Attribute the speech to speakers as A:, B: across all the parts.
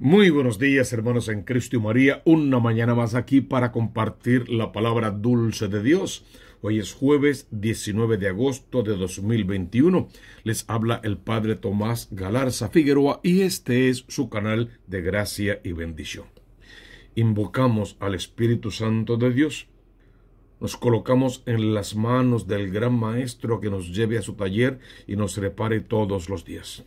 A: Muy buenos días, hermanos en Cristo y María. Una mañana más aquí para compartir la palabra dulce de Dios. Hoy es jueves 19 de agosto de 2021. Les habla el Padre Tomás Galarza Figueroa y este es su canal de gracia y bendición. Invocamos al Espíritu Santo de Dios. Nos colocamos en las manos del gran Maestro que nos lleve a su taller y nos repare todos los días.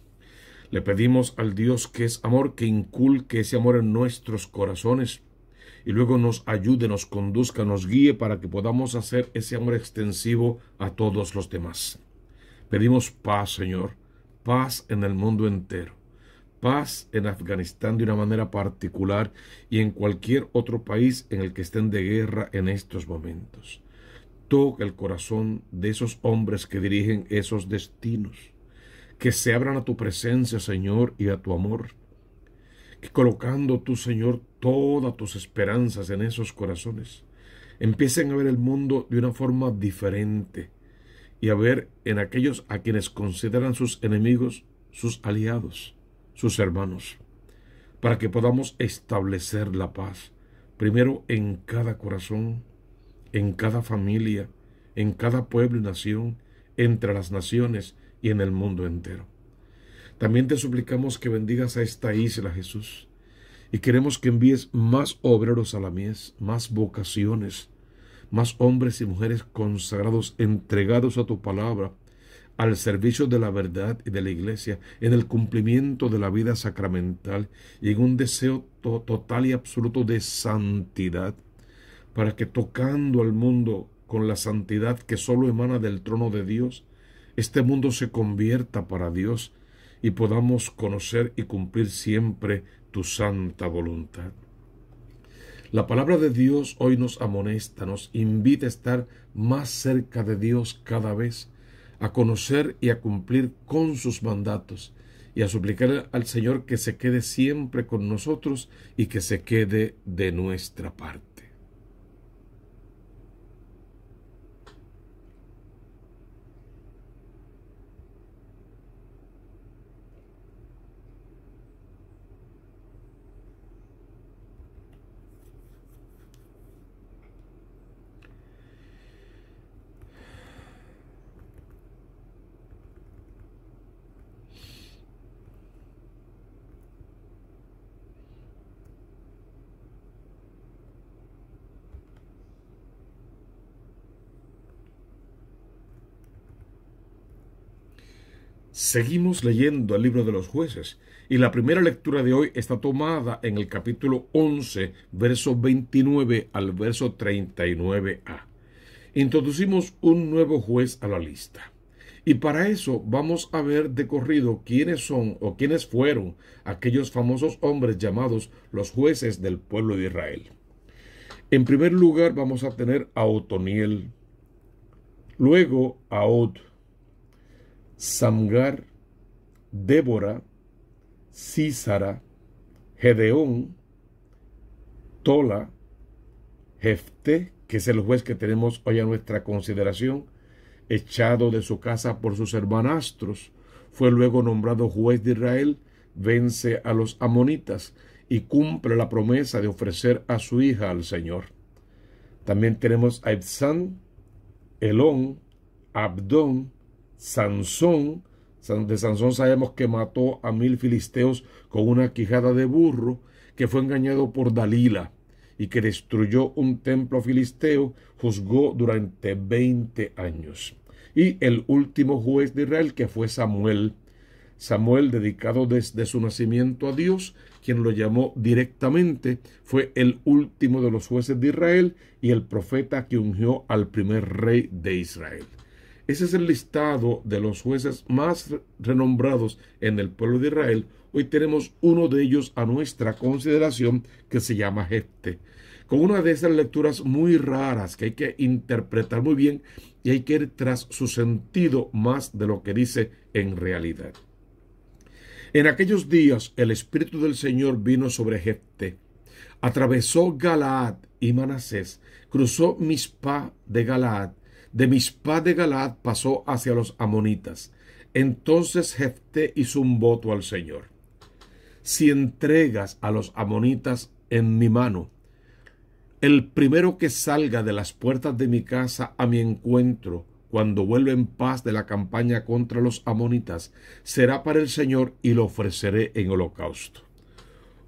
A: Le pedimos al Dios que es amor que inculque ese amor en nuestros corazones y luego nos ayude, nos conduzca, nos guíe para que podamos hacer ese amor extensivo a todos los demás. Pedimos paz, Señor, paz en el mundo entero, paz en Afganistán de una manera particular y en cualquier otro país en el que estén de guerra en estos momentos. Toca el corazón de esos hombres que dirigen esos destinos que se abran a tu presencia, Señor, y a tu amor. Que colocando tú, Señor, todas tus esperanzas en esos corazones, empiecen a ver el mundo de una forma diferente y a ver en aquellos a quienes consideran sus enemigos, sus aliados, sus hermanos, para que podamos establecer la paz, primero en cada corazón, en cada familia, en cada pueblo y nación, entre las naciones, y en el mundo entero. También te suplicamos que bendigas a esta isla, Jesús, y queremos que envíes más obreros a la mies, más vocaciones, más hombres y mujeres consagrados, entregados a tu palabra, al servicio de la verdad y de la iglesia, en el cumplimiento de la vida sacramental y en un deseo total y absoluto de santidad, para que tocando al mundo con la santidad que solo emana del trono de Dios, este mundo se convierta para Dios y podamos conocer y cumplir siempre tu santa voluntad. La palabra de Dios hoy nos amonesta, nos invita a estar más cerca de Dios cada vez, a conocer y a cumplir con sus mandatos y a suplicar al Señor que se quede siempre con nosotros y que se quede de nuestra parte. Seguimos leyendo el libro de los jueces y la primera lectura de hoy está tomada en el capítulo 11, verso 29 al verso 39a. Introducimos un nuevo juez a la lista. Y para eso vamos a ver de corrido quiénes son o quiénes fueron aquellos famosos hombres llamados los jueces del pueblo de Israel. En primer lugar vamos a tener a Otoniel, luego a Ot. Samgar, Débora, Císara, Gedeón, Tola, Jefté, que es el juez que tenemos hoy a nuestra consideración, echado de su casa por sus hermanastros, fue luego nombrado juez de Israel, vence a los amonitas y cumple la promesa de ofrecer a su hija al Señor. También tenemos a Ibsán, Elón, Abdón, Sansón, de Sansón sabemos que mató a mil filisteos con una quijada de burro, que fue engañado por Dalila y que destruyó un templo filisteo, juzgó durante 20 años. Y el último juez de Israel, que fue Samuel. Samuel, dedicado desde su nacimiento a Dios, quien lo llamó directamente, fue el último de los jueces de Israel y el profeta que ungió al primer rey de Israel. Ese es el listado de los jueces más renombrados en el pueblo de Israel. Hoy tenemos uno de ellos a nuestra consideración que se llama Jefte. Con una de esas lecturas muy raras que hay que interpretar muy bien y hay que ir tras su sentido más de lo que dice en realidad. En aquellos días el Espíritu del Señor vino sobre Jefte, atravesó Galaad y Manasés, cruzó Mispa de Galaad de mispad de Galad pasó hacia los amonitas. Entonces Jefté hizo un voto al Señor. Si entregas a los amonitas en mi mano, el primero que salga de las puertas de mi casa a mi encuentro, cuando vuelva en paz de la campaña contra los amonitas, será para el Señor y lo ofreceré en holocausto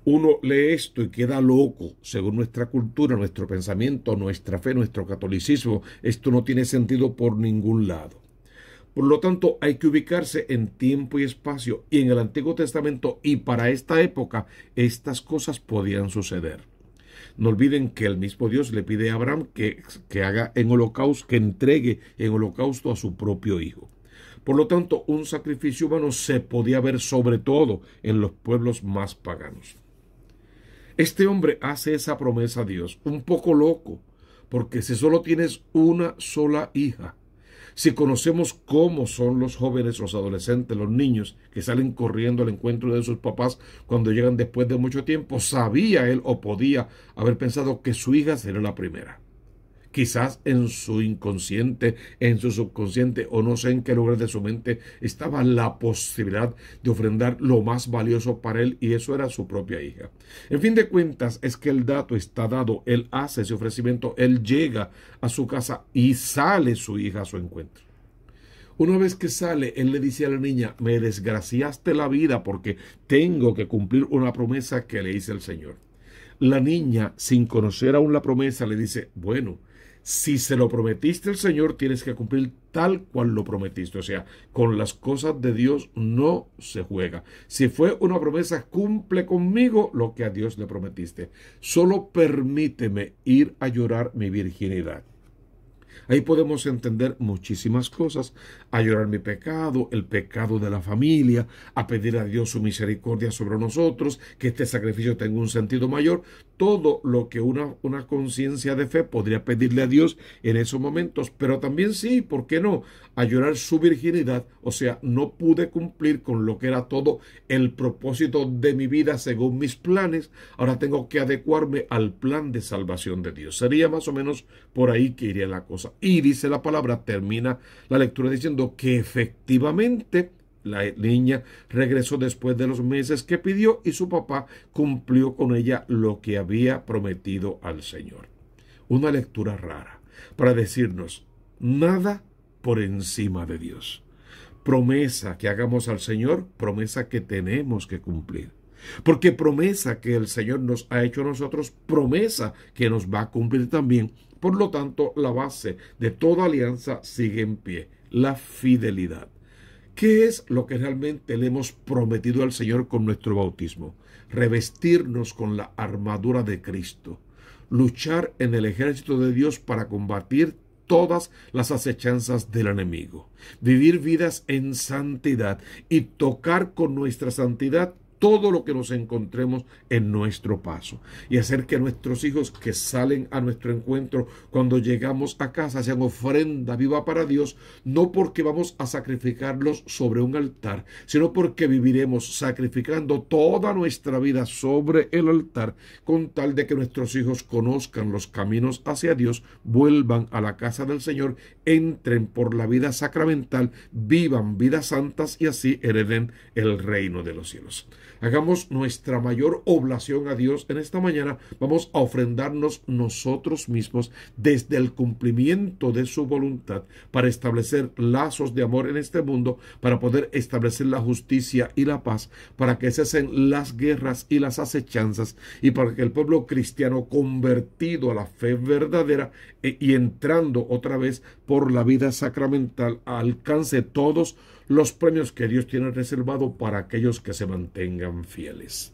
A: uno lee esto y queda loco, según nuestra cultura, nuestro pensamiento, nuestra fe, nuestro catolicismo, esto no tiene sentido por ningún lado. Por lo tanto, hay que ubicarse en tiempo y espacio, y en el Antiguo Testamento y para esta época, estas cosas podían suceder. No olviden que el mismo Dios le pide a Abraham que, haga en holocausto, que entregue en holocausto a su propio hijo. Por lo tanto, un sacrificio humano se podía ver sobre todo en los pueblos más paganos. Este hombre hace esa promesa a Dios, un poco loco, porque si solo tienes una sola hija, si conocemos cómo son los jóvenes, los adolescentes, los niños que salen corriendo al encuentro de sus papás cuando llegan después de mucho tiempo, sabía él o podía haber pensado que su hija sería la primera quizás en su inconsciente, en su subconsciente o no sé en qué lugar de su mente estaba la posibilidad de ofrendar lo más valioso para él y eso era su propia hija. En fin de cuentas es que el dato está dado, él hace ese ofrecimiento, él llega a su casa y sale su hija a su encuentro. Una vez que sale, él le dice a la niña, me desgraciaste la vida porque tengo que cumplir una promesa que le hice al Señor. La niña, sin conocer aún la promesa, le dice, bueno, si se lo prometiste al Señor, tienes que cumplir tal cual lo prometiste. O sea, con las cosas de Dios no se juega. Si fue una promesa, cumple conmigo lo que a Dios le prometiste. Solo permíteme ir a llorar mi virginidad. Ahí podemos entender muchísimas cosas, a llorar mi pecado, el pecado de la familia, a pedir a Dios su misericordia sobre nosotros, que este sacrificio tenga un sentido mayor, todo lo que una, una conciencia de fe podría pedirle a Dios en esos momentos, pero también sí, ¿por qué no? A llorar su virginidad, o sea, no pude cumplir con lo que era todo el propósito de mi vida según mis planes, ahora tengo que adecuarme al plan de salvación de Dios. Sería más o menos por ahí que iría la cosa. Y dice la palabra, termina la lectura diciendo que efectivamente la niña regresó después de los meses que pidió y su papá cumplió con ella lo que había prometido al Señor. Una lectura rara para decirnos nada por encima de Dios. Promesa que hagamos al Señor, promesa que tenemos que cumplir. Porque promesa que el Señor nos ha hecho a nosotros, promesa que nos va a cumplir también por lo tanto, la base de toda alianza sigue en pie, la fidelidad. ¿Qué es lo que realmente le hemos prometido al Señor con nuestro bautismo? Revestirnos con la armadura de Cristo, luchar en el ejército de Dios para combatir todas las acechanzas del enemigo, vivir vidas en santidad y tocar con nuestra santidad todo lo que nos encontremos en nuestro paso y hacer que nuestros hijos que salen a nuestro encuentro cuando llegamos a casa sean ofrenda viva para Dios, no porque vamos a sacrificarlos sobre un altar, sino porque viviremos sacrificando toda nuestra vida sobre el altar con tal de que nuestros hijos conozcan los caminos hacia Dios, vuelvan a la casa del Señor, entren por la vida sacramental, vivan vidas santas y así hereden el reino de los cielos. Hagamos nuestra mayor oblación a Dios en esta mañana. Vamos a ofrendarnos nosotros mismos desde el cumplimiento de su voluntad para establecer lazos de amor en este mundo, para poder establecer la justicia y la paz, para que cesen las guerras y las acechanzas y para que el pueblo cristiano convertido a la fe verdadera eh, y entrando otra vez por la vida sacramental alcance todos los premios que Dios tiene reservado para aquellos que se mantengan fieles.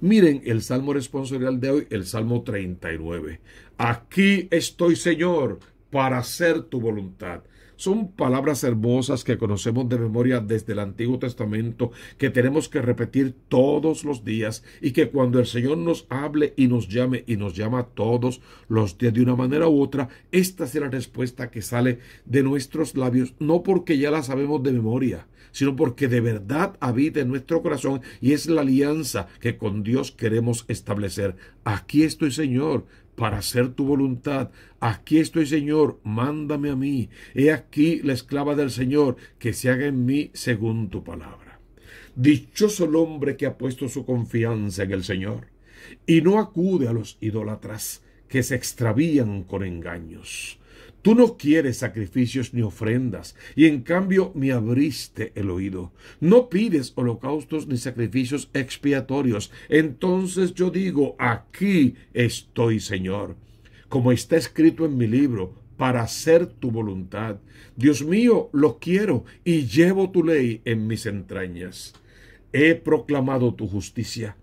A: Miren el salmo responsorial de hoy, el salmo 39. Aquí estoy, Señor, para hacer tu voluntad. Son palabras hermosas que conocemos de memoria desde el Antiguo Testamento, que tenemos que repetir todos los días y que cuando el Señor nos hable y nos llame y nos llama todos los días de una manera u otra, esta será la respuesta que sale de nuestros labios, no porque ya la sabemos de memoria, sino porque de verdad habita en nuestro corazón y es la alianza que con Dios queremos establecer. Aquí estoy, Señor, para hacer tu voluntad. Aquí estoy, Señor, mándame a mí. He aquí la esclava del Señor, que se haga en mí según tu palabra. Dichoso el hombre que ha puesto su confianza en el Señor y no acude a los idólatras que se extravían con engaños. Tú no quieres sacrificios ni ofrendas, y en cambio me abriste el oído. No pides holocaustos ni sacrificios expiatorios. Entonces yo digo, aquí estoy, Señor. Como está escrito en mi libro, para hacer tu voluntad. Dios mío, lo quiero y llevo tu ley en mis entrañas. He proclamado tu justicia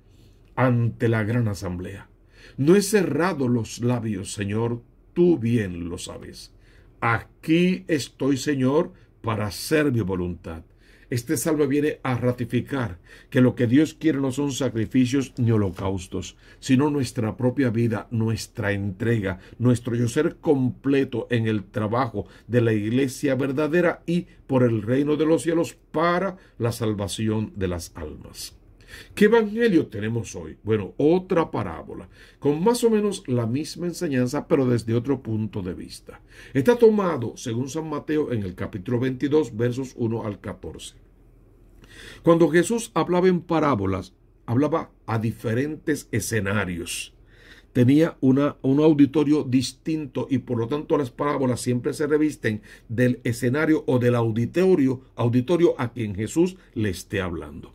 A: ante la gran asamblea. No he cerrado los labios, Señor, tú bien lo sabes. Aquí estoy, Señor, para hacer mi voluntad. Este salvo viene a ratificar que lo que Dios quiere no son sacrificios ni holocaustos, sino nuestra propia vida, nuestra entrega, nuestro yo ser completo en el trabajo de la iglesia verdadera y por el reino de los cielos para la salvación de las almas. ¿Qué evangelio tenemos hoy? Bueno, otra parábola, con más o menos la misma enseñanza, pero desde otro punto de vista. Está tomado, según San Mateo, en el capítulo 22, versos 1 al 14. Cuando Jesús hablaba en parábolas, hablaba a diferentes escenarios. Tenía una, un auditorio distinto y por lo tanto las parábolas siempre se revisten del escenario o del auditorio, auditorio a quien Jesús le esté hablando.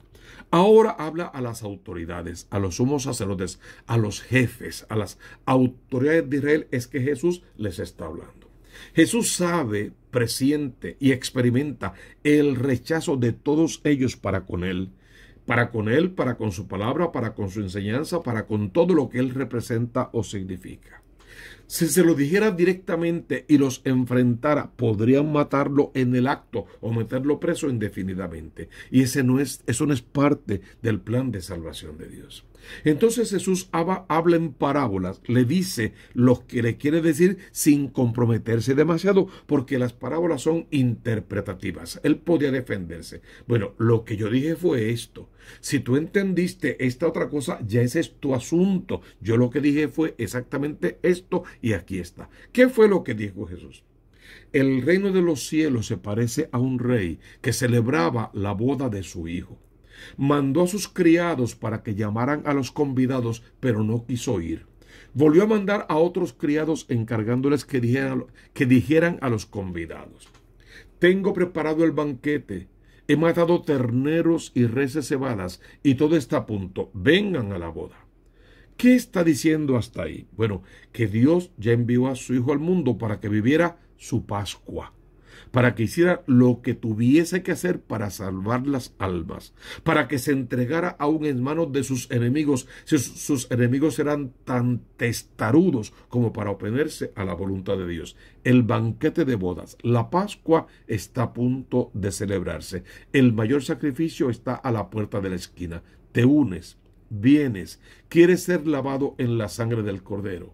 A: Ahora habla a las autoridades, a los sumos sacerdotes, a los jefes, a las autoridades de Israel. Es que Jesús les está hablando. Jesús sabe, presiente y experimenta el rechazo de todos ellos para con Él. Para con Él, para con su palabra, para con su enseñanza, para con todo lo que Él representa o significa. Si se lo dijera directamente y los enfrentara, podrían matarlo en el acto o meterlo preso indefinidamente. Y ese no es, eso no es parte del plan de salvación de Dios. Entonces Jesús habla en parábolas, le dice lo que le quiere decir sin comprometerse demasiado, porque las parábolas son interpretativas. Él podía defenderse. Bueno, lo que yo dije fue esto. Si tú entendiste esta otra cosa, ya ese es tu asunto. Yo lo que dije fue exactamente esto y aquí está. ¿Qué fue lo que dijo Jesús? El reino de los cielos se parece a un rey que celebraba la boda de su hijo. Mandó a sus criados para que llamaran a los convidados, pero no quiso ir. Volvió a mandar a otros criados encargándoles que dijeran, a los convidados, tengo preparado el banquete, he matado terneros y reses cebadas y todo está a punto, vengan a la boda. ¿Qué está diciendo hasta ahí? Bueno, que Dios ya envió a su Hijo al mundo para que viviera su Pascua para que hiciera lo que tuviese que hacer para salvar las almas, para que se entregara aún en manos de sus enemigos, si sus, enemigos eran tan testarudos como para oponerse a la voluntad de Dios. El banquete de bodas, la Pascua está a punto de celebrarse, el mayor sacrificio está a la puerta de la esquina. Te unes, vienes, quieres ser lavado en la sangre del Cordero.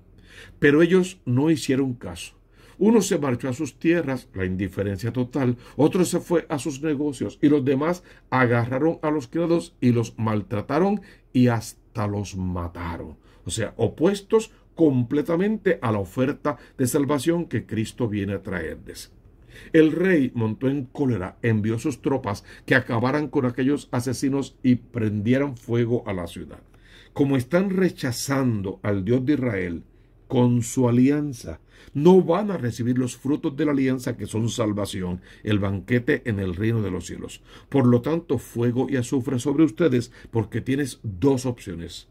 A: Pero ellos no hicieron caso uno se marchó a sus tierras, la indiferencia total, otro se fue a sus negocios y los demás agarraron a los criados y los maltrataron y hasta los mataron. O sea, opuestos completamente a la oferta de salvación que Cristo viene a traerles. El rey montó en cólera, envió sus tropas que acabaran con aquellos asesinos y prendieran fuego a la ciudad. Como están rechazando al Dios de Israel con su alianza, no van a recibir los frutos de la alianza que son salvación, el banquete en el reino de los cielos. Por lo tanto, fuego y azufre sobre ustedes, porque tienes dos opciones.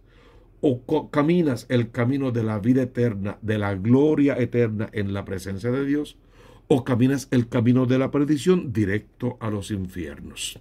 A: O caminas el camino de la vida eterna, de la gloria eterna en la presencia de Dios, o caminas el camino de la perdición directo a los infiernos.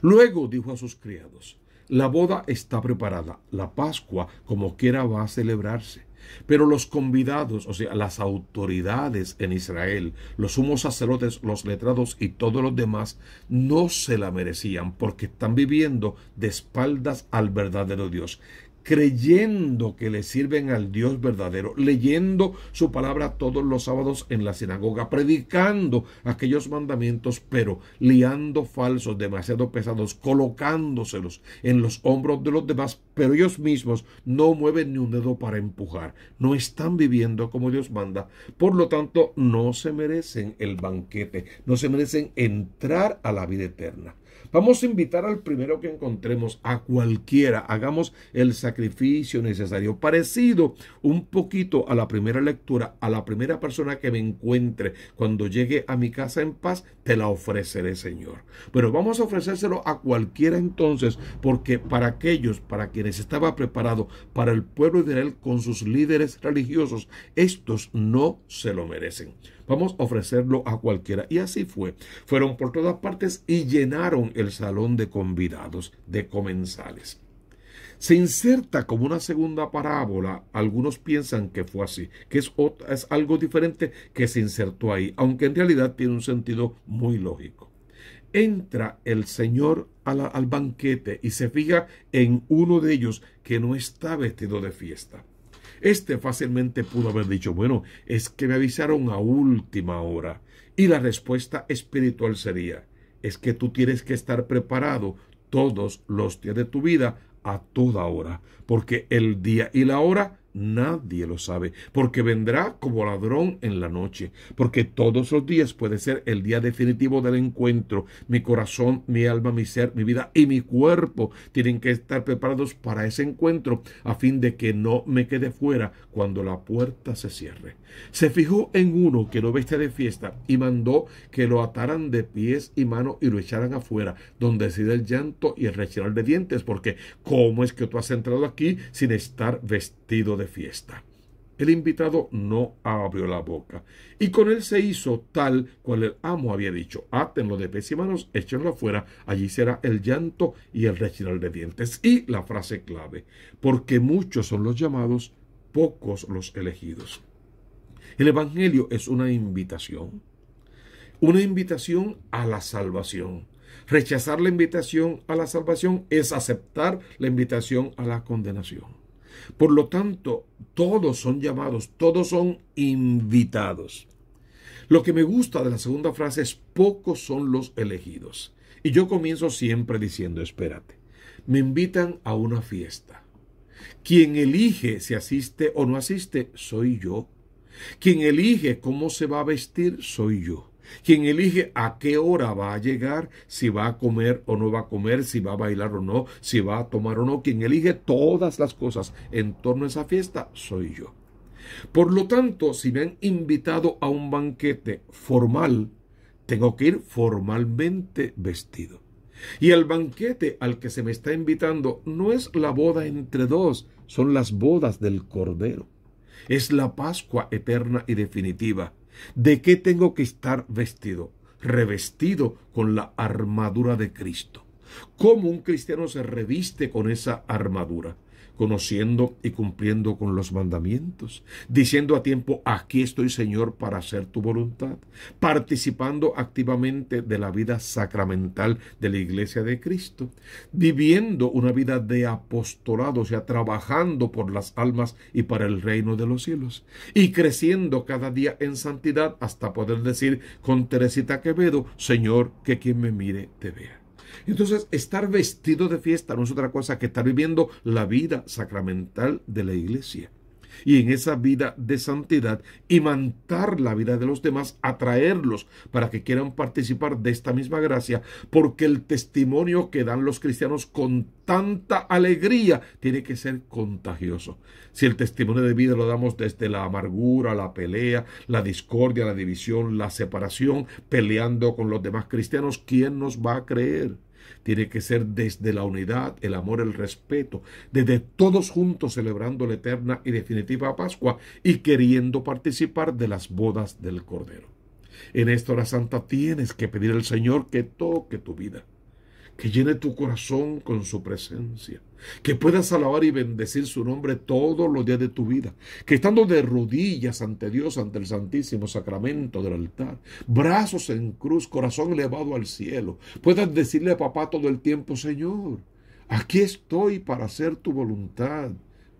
A: Luego dijo a sus criados, la boda está preparada, la Pascua como quiera va a celebrarse. Pero los convidados, o sea, las autoridades en Israel, los sumos sacerdotes, los letrados y todos los demás, no se la merecían porque están viviendo de espaldas al verdadero Dios creyendo que le sirven al Dios verdadero, leyendo su palabra todos los sábados en la sinagoga, predicando aquellos mandamientos, pero liando falsos demasiado pesados, colocándoselos en los hombros de los demás, pero ellos mismos no mueven ni un dedo para empujar, no están viviendo como Dios manda, por lo tanto no se merecen el banquete, no se merecen entrar a la vida eterna. Vamos a invitar al primero que encontremos, a cualquiera, hagamos el sacrificio necesario. Parecido un poquito a la primera lectura, a la primera persona que me encuentre cuando llegue a mi casa en paz, te la ofreceré, Señor. Pero vamos a ofrecérselo a cualquiera entonces, porque para aquellos, para quienes estaba preparado, para el pueblo de Israel con sus líderes religiosos, estos no se lo merecen. Vamos a ofrecerlo a cualquiera. Y así fue. Fueron por todas partes y llenaron el salón de convidados, de comensales. Se inserta como una segunda parábola, algunos piensan que fue así, que es, algo diferente que se insertó ahí, aunque en realidad tiene un sentido muy lógico. Entra el Señor al banquete y se fija en uno de ellos que no está vestido de fiesta. Este fácilmente pudo haber dicho, bueno, es que me avisaron a última hora. Y la respuesta espiritual sería, es que tú tienes que estar preparado todos los días de tu vida a toda hora, porque el día y la hora Nadie lo sabe, porque vendrá como ladrón en la noche, porque todos los días puede ser el día definitivo del encuentro. Mi corazón, mi alma, mi ser, mi vida y mi cuerpo tienen que estar preparados para ese encuentro, a fin de que no me quede fuera cuando la puerta se cierre. Se fijó en uno que no vestía de fiesta y mandó que lo ataran de pies y manos y lo echaran afuera, donde se el llanto y el rechinar de dientes, porque ¿cómo es que tú has entrado aquí sin estar vestido de fiesta. El invitado no abrió la boca, y con él se hizo tal cual el amo había dicho: átenlo ah, de pies y manos, échenlo afuera, allí será el llanto y el rechinar de dientes. Y la frase clave: porque muchos son los llamados, pocos los elegidos. El Evangelio es una invitación, una invitación a la salvación. Rechazar la invitación a la salvación es aceptar la invitación a la condenación. Por lo tanto, todos son llamados, todos son invitados. Lo que me gusta de la segunda frase es pocos son los elegidos. Y yo comienzo siempre diciendo, espérate, me invitan a una fiesta. Quien elige si asiste o no asiste, soy yo. Quien elige cómo se va a vestir, soy yo quien elige a qué hora va a llegar, si va a comer o no va a comer, si va a bailar o no, si va a tomar o no, quien elige todas las cosas en torno a esa fiesta soy yo. Por lo tanto, si me han invitado a un banquete formal, tengo que ir formalmente vestido. Y el banquete al que se me está invitando no es la boda entre dos, son las bodas del Cordero. Es la Pascua eterna y definitiva. ¿De qué tengo que estar vestido? Revestido con la armadura de Cristo. ¿Cómo un cristiano se reviste con esa armadura? conociendo y cumpliendo con los mandamientos, diciendo a tiempo, aquí estoy Señor para hacer tu voluntad, participando activamente de la vida sacramental de la iglesia de Cristo, viviendo una vida de apostolado, o sea, trabajando por las almas y para el reino de los cielos, y creciendo cada día en santidad hasta poder decir con Teresita Quevedo, Señor, que quien me mire te vea. Entonces, estar vestido de fiesta no es otra cosa que estar viviendo la vida sacramental de la iglesia y en esa vida de santidad y imantar la vida de los demás, atraerlos para que quieran participar de esta misma gracia, porque el testimonio que dan los cristianos con tanta alegría tiene que ser contagioso. Si el testimonio de vida lo damos desde la amargura, la pelea, la discordia, la división, la separación, peleando con los demás cristianos, ¿quién nos va a creer? Tiene que ser desde la unidad, el amor, el respeto, desde todos juntos celebrando la eterna y definitiva Pascua y queriendo participar de las bodas del Cordero. En esta hora santa tienes que pedir al Señor que toque tu vida que llene tu corazón con su presencia, que puedas alabar y bendecir su nombre todos los días de tu vida, que estando de rodillas ante Dios, ante el Santísimo Sacramento del altar, brazos en cruz, corazón elevado al cielo, puedas decirle a papá todo el tiempo, Señor, aquí estoy para hacer tu voluntad,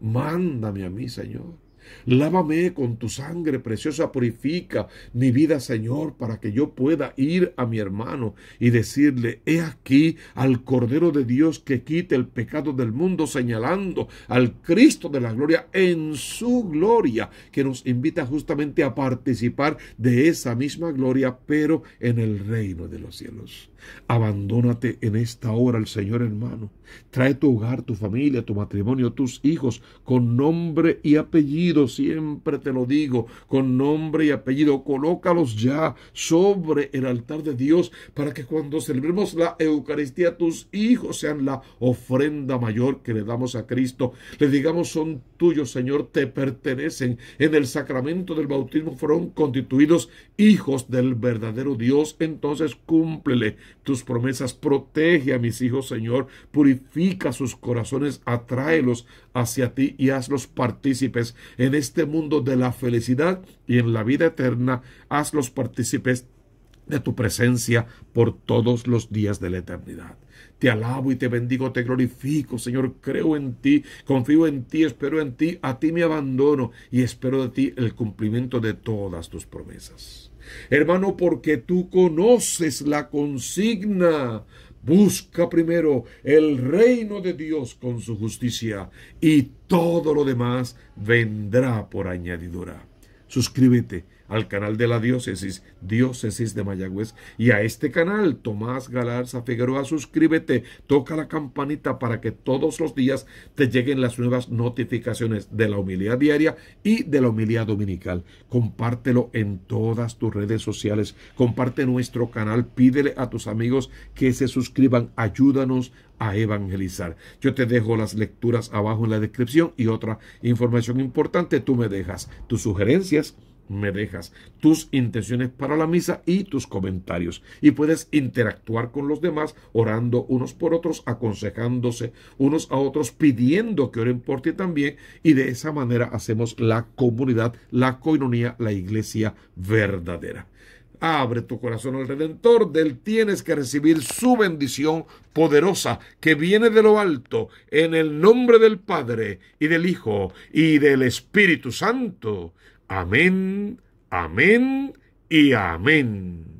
A: mándame a mí, Señor. Lávame con tu sangre preciosa, purifica mi vida, Señor, para que yo pueda ir a mi hermano y decirle, he aquí al Cordero de Dios que quite el pecado del mundo, señalando al Cristo de la gloria en su gloria, que nos invita justamente a participar de esa misma gloria, pero en el reino de los cielos. Abandónate en esta hora al Señor, hermano. Trae tu hogar, tu familia, tu matrimonio, tus hijos, con nombre y apellido siempre te lo digo, con nombre y apellido, colócalos ya sobre el altar de Dios para que cuando celebremos la Eucaristía tus hijos sean la ofrenda mayor que le damos a Cristo. Le digamos, son tuyos, Señor, te pertenecen. En el sacramento del bautismo fueron constituidos hijos del verdadero Dios. Entonces cúmplele tus promesas, protege a mis hijos, Señor, purifica sus corazones, atráelos hacia ti y hazlos partícipes en este mundo de la felicidad y en la vida eterna, hazlos partícipes de tu presencia por todos los días de la eternidad. Te alabo y te bendigo, te glorifico, Señor. Creo en ti, confío en ti, espero en ti, a ti me abandono y espero de ti el cumplimiento de todas tus promesas. Hermano, porque tú conoces la consigna Busca primero el reino de Dios con su justicia y todo lo demás vendrá por añadidura. Suscríbete al canal de la diócesis, diócesis de Mayagüez, y a este canal, Tomás Galarza Figueroa, suscríbete, toca la campanita para que todos los días te lleguen las nuevas notificaciones de la humildad diaria y de la humildad dominical. Compártelo en todas tus redes sociales, comparte nuestro canal, pídele a tus amigos que se suscriban, ayúdanos a evangelizar. Yo te dejo las lecturas abajo en la descripción y otra información importante tú me dejas tus sugerencias me dejas, tus intenciones para la misa y tus comentarios. Y puedes interactuar con los demás orando unos por otros, aconsejándose unos a otros, pidiendo que oren por ti también. Y de esa manera hacemos la comunidad, la coinonía, la iglesia verdadera. Abre tu corazón al Redentor, de él tienes que recibir su bendición poderosa que viene de lo alto, en el nombre del Padre y del Hijo y del Espíritu Santo Amén, amén y amén.